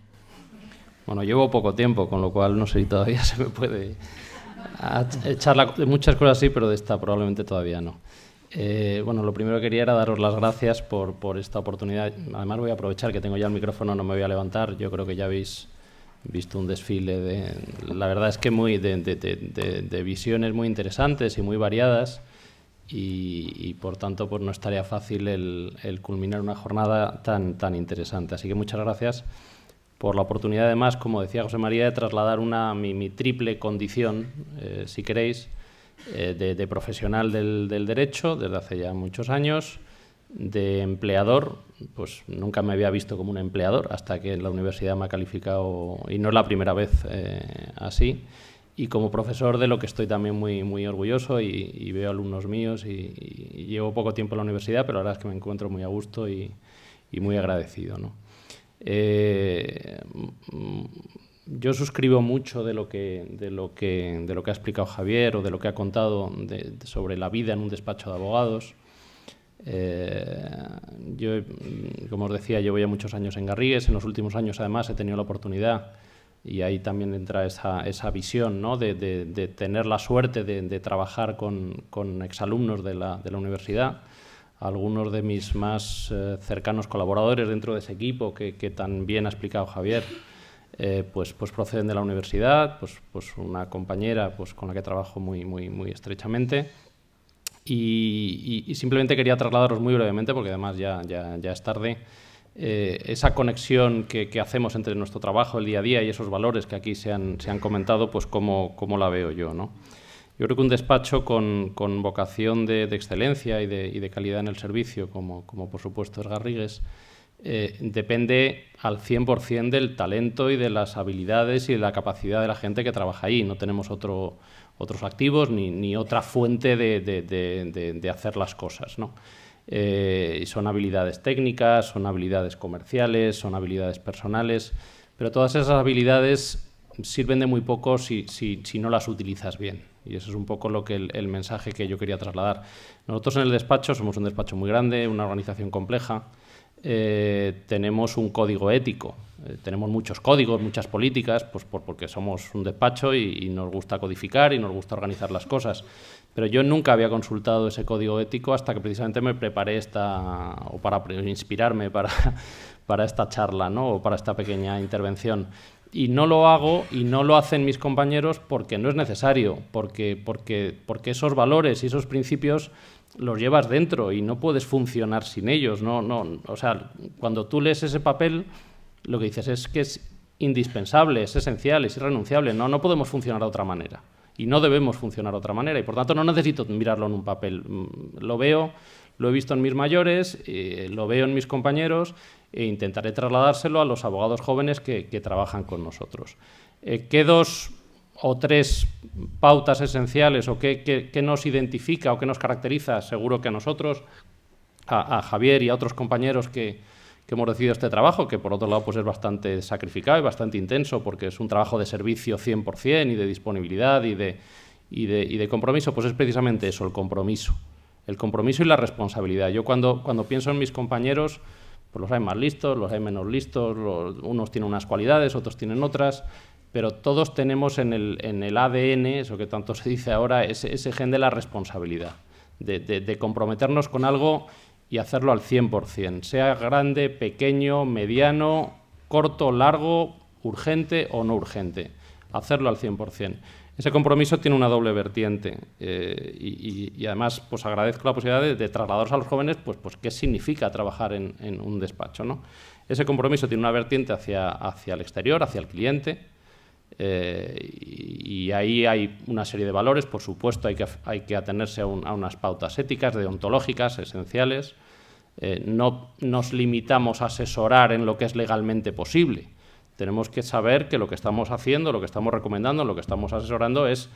Bueno, llevo poco tiempo, con lo cual no sé si todavía <laughs> se me puede echar la, muchas cosas así pero de esta probablemente todavía no. Eh, bueno, lo primero que quería era daros las gracias por, esta oportunidad. Además voy a aprovechar que tengo ya el micrófono, no me voy a levantar. Yo creo que ya habéis visto un desfile de, la verdad es que muy de, visiones muy interesantes y muy variadas. Y, por tanto pues no estaría fácil el, culminar una jornada tan, tan interesante. Así que muchas gracias por la oportunidad, además, como decía José María, de trasladar una, mi, triple condición, eh, si queréis, eh, de, profesional del, derecho desde hace ya muchos años, de empleador, pues nunca me había visto como un empleador hasta que la universidad me ha calificado, y no es la primera vez eh, así, y como profesor de lo que estoy también muy, muy orgulloso y, veo alumnos míos y, llevo poco tiempo en la universidad, pero la verdad es que me encuentro muy a gusto y, muy agradecido. ¿no? Eh, yo suscribo mucho de lo que ha explicado Javier o de lo que ha contado sobre la vida en un despacho de abogados. Eh, yo, como os decía, llevo ya muchos años en Garrigues. En los últimos años, además, he tenido la oportunidad y ahí también entra esa, esa visión ¿no? de, tener la suerte de, trabajar con, con exalumnos de la, universidad algunos de mis más eh, cercanos colaboradores dentro de ese equipo que, que tan bien ha explicado Javier, eh, pues, pues, proceden de la universidad, pues, pues una compañera pues, con la que trabajo muy, muy, estrechamente. Y, simplemente quería trasladaros muy brevemente, porque además ya, ya, es tarde, eh, esa conexión que, hacemos entre nuestro trabajo, el día a día y esos valores que aquí se han, comentado, pues cómo, la veo yo. ¿no? Yo creo que un despacho con, vocación de, excelencia y de, calidad en el servicio, como por supuesto es Garrigues, eh, depende al 100% del talento y de las habilidades y de la capacidad de la gente que trabaja ahí. No tenemos otros activos ni, otra fuente de, hacer las cosas. Eh, son habilidades técnicas, son habilidades comerciales, son habilidades personales, pero todas esas habilidades sirven de muy poco si, no las utilizas bien. Y eso es un poco lo que el mensaje que yo quería trasladar. Nosotros en el despacho somos un despacho muy grande, una organización compleja. Eh, tenemos un código ético. Eh, tenemos muchos códigos, muchas políticas, pues por, porque somos un despacho y, nos gusta codificar y nos gusta organizar las cosas. Pero yo nunca había consultado ese código ético hasta que precisamente me preparé esta, o para inspirarme para, <laughs> para esta charla, ¿no? o para esta pequeña intervención y no lo hago y no lo hacen mis compañeros porque no es necesario, porque, porque, porque esos valores y esos principios los llevas dentro y no puedes funcionar sin ellos. No, no, o sea, cuando tú lees ese papel, lo que dices es que es indispensable, es esencial, es irrenunciable. No, no podemos funcionar de otra manera y no debemos funcionar de otra manera y por tanto no necesito mirarlo en un papel. Mm, lo veo lo he visto en mis mayores, eh, lo veo en mis compañeros e intentaré trasladárselo a los abogados jóvenes que, trabajan con nosotros. Eh, ¿Qué dos o tres pautas esenciales o qué, nos identifica o qué nos caracteriza? Seguro que a nosotros, a, Javier y a otros compañeros que, hemos decidido este trabajo, que por otro lado pues es bastante sacrificado y bastante intenso, porque es un trabajo de servicio 100% y de disponibilidad y de, y de compromiso, pues es precisamente eso, el compromiso el compromiso y la responsabilidad. Yo cuando, cuando pienso en mis compañeros, pues los hay más listos, los hay menos listos, unos tienen unas cualidades, otros tienen otras, pero todos tenemos en el, ADN, eso que tanto se dice ahora, ese, ese gen de la responsabilidad, de, de, comprometernos con algo y hacerlo al 100%, sea grande, pequeño, mediano, corto, largo, urgente o no urgente, hacerlo al 100%. Ese compromiso tiene una doble vertiente eh, y, además pues agradezco la posibilidad de, de, trasladaros a los jóvenes pues, pues qué significa trabajar en, un despacho. Ese compromiso tiene una vertiente hacia, hacia el exterior, hacia el cliente, eh, y ahí hay una serie de valores, por supuesto, hay que, hay que atenerse a, unas pautas éticas, deontológicas, esenciales. Eh, no nos limitamos a asesorar en lo que es legalmente posible. Tenemos que saber que lo que estamos haciendo, lo que estamos recomendando, lo que estamos asesorando es,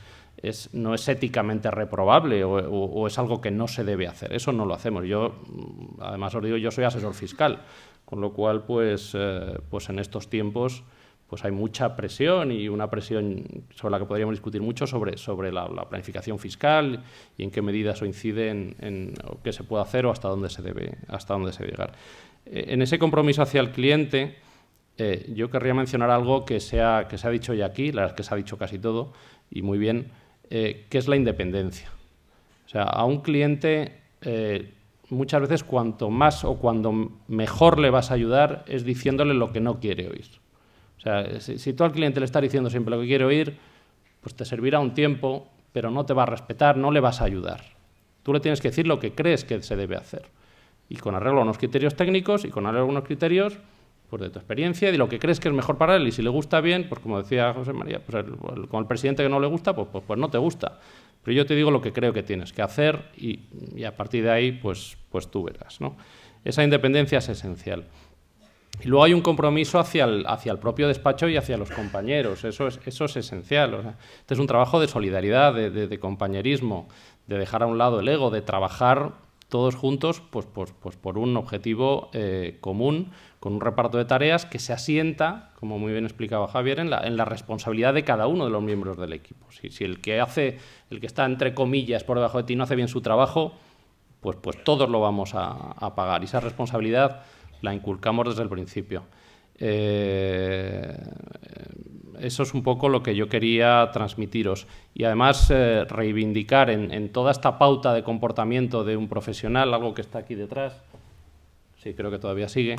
no es éticamente reprobable o, es algo que no se debe hacer. Eso no lo hacemos. Yo, mm, además os digo, yo soy asesor fiscal, con lo cual, pues, eh, pues en estos tiempos pues hay mucha presión y una presión sobre la que podríamos discutir mucho sobre, sobre la, planificación fiscal y en qué medida eso incide en, qué se puede hacer o hasta dónde se debe, hasta dónde se debe llegar. Eh, en ese compromiso hacia el cliente, eh, yo querría mencionar algo que se, ha, dicho ya aquí, la que se ha dicho casi todo, y muy bien, eh, que es la independencia. O sea, a un cliente eh, muchas veces cuanto más o cuando mejor le vas a ayudar es diciéndole lo que no quiere oír. O sea, si, tú al cliente le estás diciendo siempre lo que quiere oír, pues te servirá un tiempo, pero no te va a respetar, no le vas a ayudar. Tú le tienes que decir lo que crees que se debe hacer. Y con arreglo a unos criterios técnicos y con arreglo a unos criterios pues, de tu experiencia y de lo que crees que es mejor para él. Y si le gusta bien, pues como decía José María, pues con el presidente que no le gusta, pues, pues, pues, no te gusta. Pero yo te digo lo que creo que tienes que hacer y, a partir de ahí, pues, pues tú verás. ¿no? Esa independencia es esencial. Y luego hay un compromiso hacia el, hacia el propio despacho y hacia los compañeros. Eso es, eso es esencial. este es un trabajo de solidaridad, de, de, compañerismo, de dejar a un lado el ego, de trabajar todos juntos pues, pues, pues por un objetivo eh, común, con un reparto de tareas que se asienta, como muy bien explicaba Javier, en la, en la responsabilidad de cada uno de los miembros del equipo. Si, si, el que hace, el que está entre comillas por debajo de ti no hace bien su trabajo, pues, pues todos lo vamos a, pagar. Y esa responsabilidad la inculcamos desde el principio. Eh, eso es un poco lo que yo quería transmitiros. Y además eh, reivindicar en, en, toda esta pauta de comportamiento de un profesional, algo que está aquí detrás, sí, creo que todavía sigue,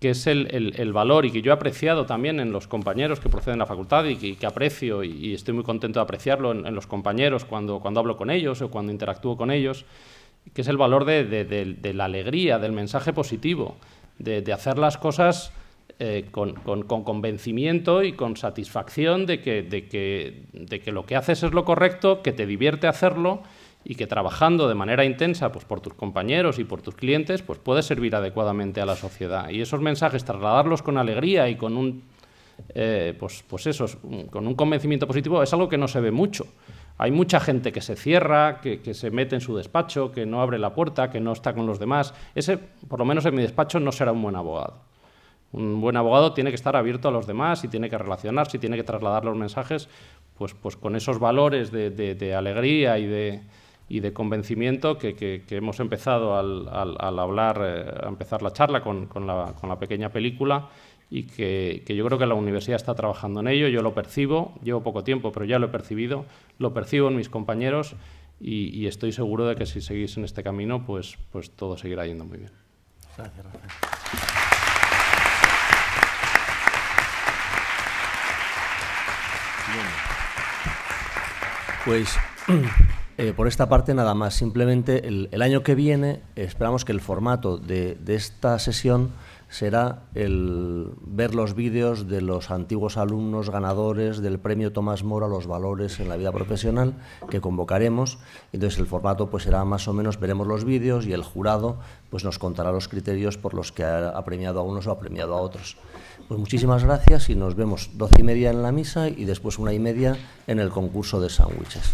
que es el, valor y que yo he apreciado también en los compañeros que proceden de la facultad y que, aprecio y, estoy muy contento de apreciarlo en, los compañeros cuando, hablo con ellos o cuando interactúo con ellos, que es el valor de, la alegría, del mensaje positivo, de, hacer las cosas eh, con, convencimiento y con satisfacción de que lo que haces es lo correcto, que te divierte hacerlo y que trabajando de manera intensa pues, por tus compañeros y por tus clientes, pues puedes servir adecuadamente a la sociedad. Y esos mensajes, trasladarlos con alegría y con un, eh, pues, pues con un convencimiento positivo, es algo que no se ve mucho. Hay mucha gente que se cierra, que, se mete en su despacho, que no abre la puerta, que no está con los demás. Ese, por lo menos en mi despacho, no será un buen abogado. Un buen abogado tiene que estar abierto a los demás y tiene que relacionarse y tiene que trasladar los mensajes pues, pues con esos valores de alegría y de, y de convencimiento que, hemos empezado al, hablar, eh, a empezar la charla con, la, pequeña película y que, yo creo que la universidad está trabajando en ello, yo lo percibo, llevo poco tiempo, pero ya lo he percibido, lo percibo en mis compañeros y, estoy seguro de que si seguís en este camino, pues, pues todo seguirá yendo muy bien. gracias. Pues <clears throat> Eh, por esta parte nada más, simplemente el, año que viene esperamos que el formato de, esta sesión será el ver los vídeos de los antiguos alumnos ganadores del premio Tomás Moro a los valores en la vida profesional que convocaremos. Entonces el formato pues será más o menos veremos los vídeos y el jurado pues nos contará los criterios por los que ha premiado a unos o ha premiado a otros. Pues muchísimas gracias y nos vemos doce y media en la misa y después una y media en el concurso de sándwiches.